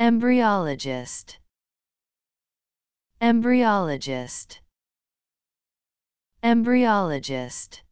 Embryologist Embryologist Embryologist